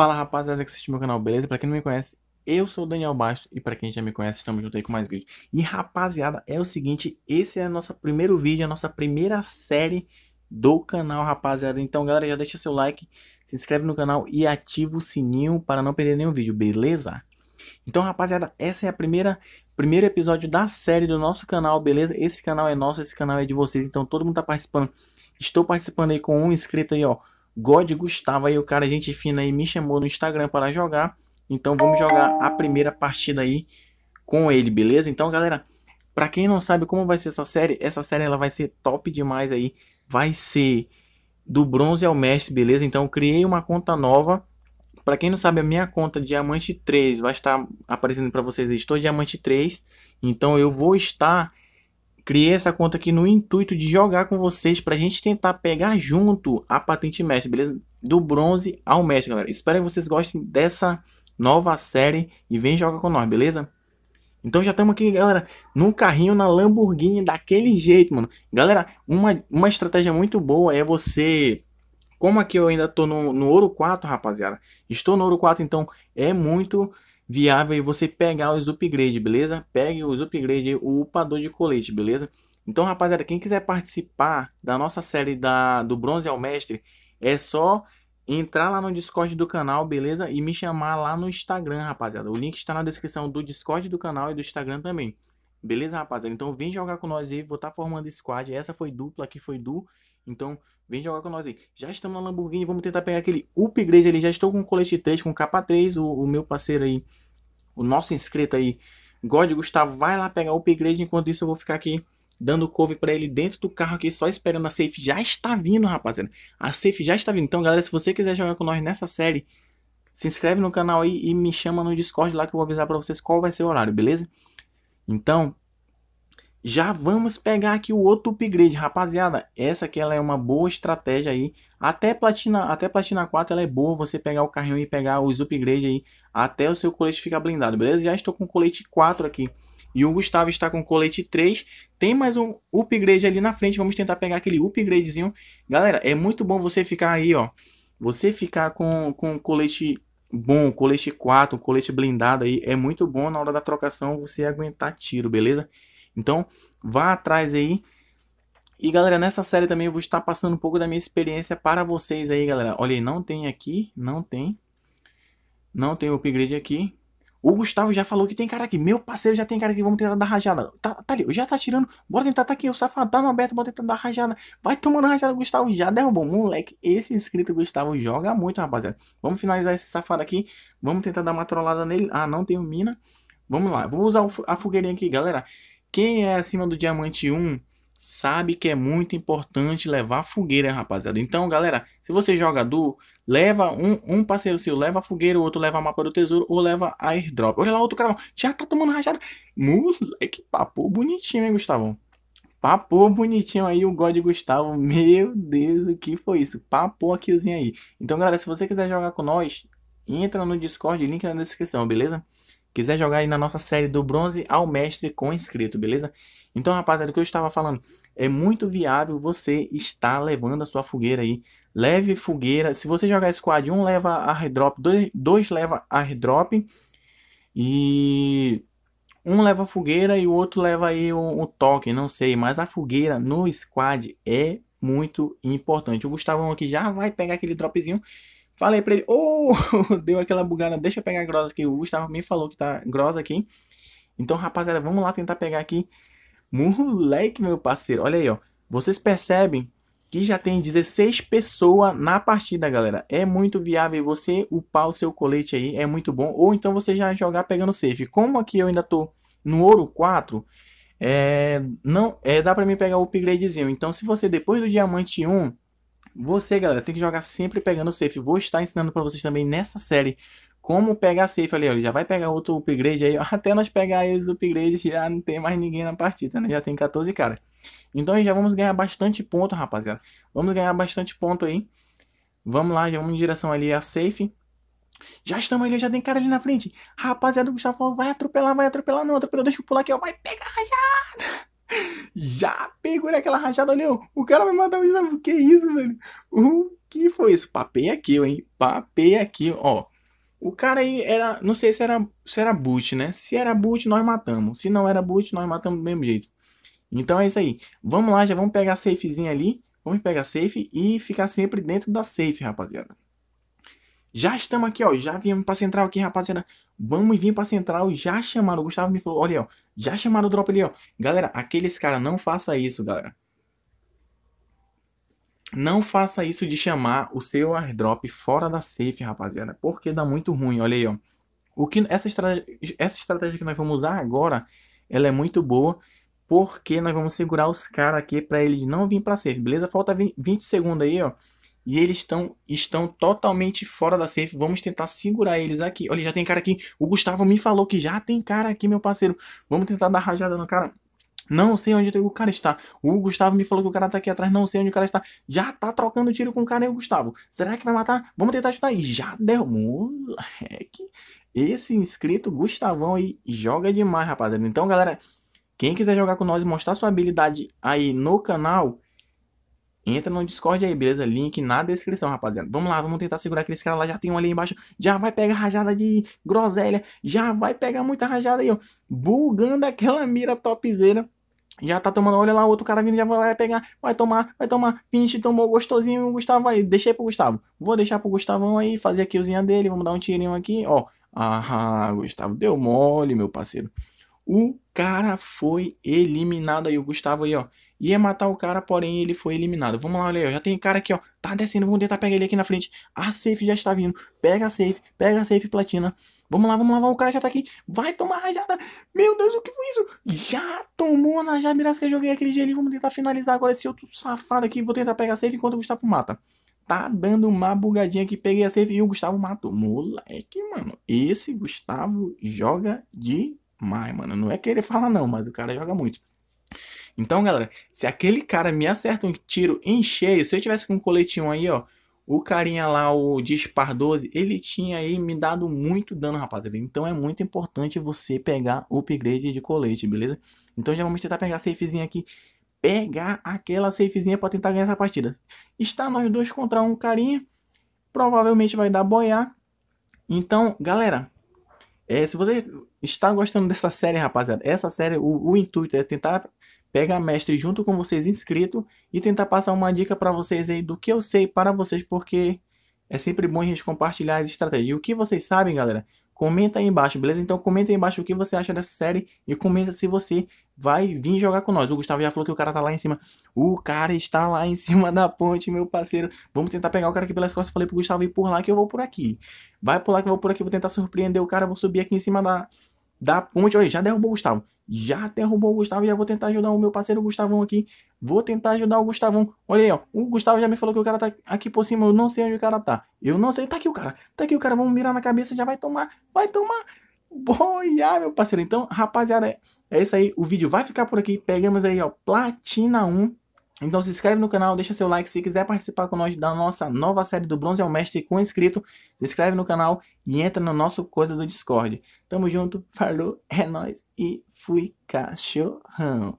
Fala rapaziada que assiste meu canal, beleza? Pra quem não me conhece, eu sou o Daniel Basto e pra quem já me conhece, estamos juntos aí com mais vídeo. E rapaziada, é o seguinte, esse é o nosso primeiro vídeo, a nossa primeira série do canal, rapaziada. Então galera, já deixa seu like, se inscreve no canal e ativa o sininho para não perder nenhum vídeo, beleza? Então rapaziada, essa é a primeira primeiro episódio da série do nosso canal, beleza? Esse canal é nosso, esse canal é de vocês, então todo mundo tá participando. Estou participando aí com um inscrito aí, ó. God Gustavo aí, o cara gente fina aí, me chamou no Instagram para jogar. Então vamos jogar a primeira partida aí com ele, beleza? Então, galera, para quem não sabe como vai ser essa série, essa série ela vai ser top demais aí. Vai ser do bronze ao mestre, beleza? Então, criei uma conta nova. Para quem não sabe, a minha conta Diamante 3 vai estar aparecendo para vocês. Eu estou Diamante 3, então eu vou estar Criei essa conta aqui no intuito de jogar com vocês para a gente tentar pegar junto a patente mestre, beleza? Do bronze ao mestre, galera. Espero que vocês gostem dessa nova série e vem jogar com nós, beleza? Então já estamos aqui, galera, num carrinho na Lamborghini daquele jeito, mano. Galera, uma, uma estratégia muito boa é você... Como aqui eu ainda tô no, no Ouro 4, rapaziada. Estou no Ouro 4, então é muito viável e você pegar os upgrades, beleza? Pegue os upgrades, o upador de colete, beleza? Então, rapaziada, quem quiser participar da nossa série da, do Bronze ao Mestre, é só entrar lá no Discord do canal, beleza? E me chamar lá no Instagram, rapaziada. O link está na descrição do Discord do canal e do Instagram também. Beleza, rapaziada? Então vem jogar com nós aí, vou estar tá formando squad. Essa foi dupla, aqui foi du Então Vem jogar com nós aí. Já estamos na Lamborghini, vamos tentar pegar aquele upgrade ali. Já estou com o colete 3, com capa 3. O, o, meu parceiro aí, o nosso inscrito aí, God Gustavo, vai lá pegar o upgrade. Enquanto isso, eu vou ficar aqui dando cover para ele dentro do carro aqui, só esperando a safe. Já está vindo, rapaziada. A safe já está vindo. Então, galera, se você quiser jogar com nós nessa série, se inscreve no canal aí e me chama no Discord lá que eu vou avisar para vocês qual vai ser o horário, beleza? Então, já vamos pegar aqui o outro upgrade, rapaziada. Essa aqui ela é uma boa estratégia aí. Até platina, até platina 4 ela é boa você pegar o carrinho e pegar os upgrades aí até o seu colete ficar blindado, beleza? Já estou com colete 4 aqui. E o Gustavo está com colete 3. Tem mais um upgrade ali na frente. Vamos tentar pegar aquele upgradezinho. Galera, é muito bom você ficar aí, ó. Você ficar com, com colete bom, colete 4, colete blindado aí. É muito bom na hora da trocação você aguentar tiro, beleza? Então, vá atrás aí. E galera, nessa série também eu vou estar passando um pouco da minha experiência para vocês aí, galera. Olha aí, não tem aqui, não tem. Não tem o upgrade aqui. O Gustavo já falou que tem cara aqui. Meu parceiro já tem cara aqui. Vamos tentar dar rajada. Tá, tá ali, já tá tirando. Bora tentar, tá aqui. O safadão aberto, bora tentar dar rajada. Vai tomando rajada, Gustavo. Já derrubou. Moleque, esse inscrito Gustavo joga muito, rapaziada. Vamos finalizar esse safado aqui. Vamos tentar dar uma trollada nele. Ah, não tem mina. Vamos lá. Vou usar a fogueirinha aqui, galera. Quem é acima do diamante 1 sabe que é muito importante levar fogueira, rapaziada. Então, galera, se você é jogador, leva um, um parceiro seu, leva fogueira, o outro leva a mapa do tesouro ou leva airdrop. Olha lá, outro cara já tá tomando rajada. Moleque, papo bonitinho, hein, Gustavão? Papo bonitinho aí o God Gustavo. Meu Deus, o que foi isso? Papo a aí. Então, galera, se você quiser jogar com nós, entra no Discord, link na descrição, beleza? quiser jogar aí na nossa série do bronze ao mestre com inscrito, beleza? Então, rapaziada, o que eu estava falando, é muito viável você estar levando a sua fogueira aí. Leve fogueira, se você jogar squad um leva a redrop, dois leva a redrop e um leva a fogueira e o outro leva aí o, o toque, não sei, mas a fogueira no squad é muito importante. O Gustavão aqui já vai pegar aquele dropzinho Falei pra ele, oh! deu aquela bugada, deixa eu pegar a grosa aqui. O Gustavo me falou que tá grosa aqui. Então, rapaziada, vamos lá tentar pegar aqui. Moleque, meu parceiro, olha aí, ó. Vocês percebem que já tem 16 pessoas na partida, galera. É muito viável você upar o seu colete aí, é muito bom. Ou então você já jogar pegando safe. Como aqui eu ainda tô no ouro 4, é, não, é, dá pra mim pegar o upgradezinho. Então, se você depois do diamante 1 você, galera, tem que jogar sempre pegando safe. Vou estar ensinando para vocês também nessa série como pegar safe ali, ó. Ele já vai pegar outro upgrade aí, ó. Até nós pegar esses upgrades, já não tem mais ninguém na partida, né? Já tem 14 cara. Então já vamos ganhar bastante ponto, rapaziada. Vamos ganhar bastante ponto aí. Vamos lá, já vamos em direção ali a safe. Já estamos ali, já tem cara ali na frente. Rapaziada, o Gustavo vai atropelar, vai atropelar, não, atropelou, deixa eu pular aqui, ó. Vai pegar já! Já pegou aquela rajada, olhou. O cara vai matar o Gustavo. Que isso, velho? O que foi isso? Papei aqui, hein? Papei aqui, ó. O cara aí era. Não sei se era, se era boot, né? Se era boot, nós matamos. Se não era boot, nós matamos do mesmo jeito. Então é isso aí. Vamos lá, já vamos pegar a safezinha ali. Vamos pegar a safe e ficar sempre dentro da safe, rapaziada. Já estamos aqui, ó. Já viemos pra central aqui, rapaziada. Vamos vir pra central. Já chamaram. O Gustavo me falou: olha, ó. Já chamaram o drop ali, ó. Galera, aqueles caras, não faça isso, galera. Não faça isso de chamar o seu airdrop fora da safe, rapaziada. Porque dá muito ruim, olha aí, ó. O que, essa, estratégia, essa estratégia que nós vamos usar agora, ela é muito boa. Porque nós vamos segurar os caras aqui para eles não vir para safe, beleza? Falta 20 segundos aí, ó. E eles estão, estão totalmente fora da safe. Vamos tentar segurar eles aqui. Olha, já tem cara aqui. O Gustavo me falou que já tem cara aqui, meu parceiro. Vamos tentar dar rajada no cara. Não sei onde o cara está. O Gustavo me falou que o cara tá aqui atrás. Não sei onde o cara está. Já tá trocando tiro com o cara, hein, o Gustavo? Será que vai matar? Vamos tentar ajudar aí. Já deu. Moleque. Esse inscrito Gustavão aí joga demais, rapaziada. Então, galera, quem quiser jogar com nós e mostrar sua habilidade aí no canal Entra no Discord aí, beleza? Link na descrição, rapaziada. Vamos lá, vamos tentar segurar aqueles caras lá. Já tem um ali embaixo. Já vai pegar rajada de groselha. Já vai pegar muita rajada aí, ó. Bugando aquela mira topzera. Já tá tomando, olha lá, outro cara vindo, já vai pegar, vai tomar, vai tomar. Pinche tomou gostosinho, o Gustavo aí. Deixei pro Gustavo. Vou deixar pro Gustavão aí, fazer a killzinha dele. Vamos dar um tirinho aqui, ó. Ah, Gustavo, deu mole, meu parceiro. O cara foi eliminado aí, o Gustavo aí, ó. Ia matar o cara, porém ele foi eliminado. Vamos lá, olha aí, já tem cara aqui, ó. Tá descendo, vamos tentar pegar ele aqui na frente. A safe já está vindo. Pega a safe, pega a safe, platina. Vamos lá, vamos lá, o cara já tá aqui. Vai tomar a rajada. Meu Deus, o que foi isso? Já tomou na eu joguei aquele dia ali. Vamos tentar finalizar agora esse outro safado aqui. Vou tentar pegar a safe enquanto o Gustavo mata tá dando uma bugadinha que peguei a safe e o Gustavo matou. Moleque, mano, esse Gustavo joga demais, mano. Não é que ele fala não, mas o cara joga muito. Então, galera, se aquele cara me acerta um tiro em cheio, se eu tivesse com um coletinho aí, ó, o carinha lá, o Dispar 12, ele tinha aí me dado muito dano, rapaziada. Então é muito importante você pegar o upgrade de colete, beleza? Então já vamos tentar pegar a safezinha aqui. Pegar aquela safezinha pra tentar ganhar essa partida. Está nós dois contra um carinha. Provavelmente vai dar boiar. Então, galera, é, se você está gostando dessa série, rapaziada, essa série, o, o intuito é tentar pegar mestre junto com vocês inscrito e tentar passar uma dica para vocês aí do que eu sei para vocês, porque é sempre bom a gente compartilhar as estratégias. E o que vocês sabem, galera, comenta aí embaixo, beleza? Então comenta aí embaixo o que você acha dessa série e comenta se você vai vir jogar com nós. O Gustavo já falou que o cara tá lá em cima. O cara está lá em cima da ponte, meu parceiro. Vamos tentar pegar o cara aqui pelas costas. Falei pro Gustavo ir por lá que eu vou por aqui. Vai por lá que eu vou por aqui. Vou tentar surpreender o cara. Vou subir aqui em cima da, da ponte. Olha, já derrubou o Gustavo. Já derrubou o Gustavo. Já vou tentar ajudar o meu parceiro Gustavão aqui. Vou tentar ajudar o Gustavão. Olha aí, ó. O Gustavo já me falou que o cara tá aqui por cima. Eu não sei onde o cara tá. Eu não sei. Tá aqui o cara. Tá aqui o cara. Vamos mirar na cabeça. Já vai tomar. Vai tomar. Boiá, meu parceiro. Então, rapaziada, é, é isso aí. O vídeo vai ficar por aqui. Pegamos aí, ó. Platina 1 então se inscreve no canal, deixa seu like. Se quiser participar com nós da nossa nova série do Bronze ao é Mestre com inscrito, se inscreve no canal e entra no nosso coisa do Discord. Tamo junto, falou, é nóis e fui cachorrão.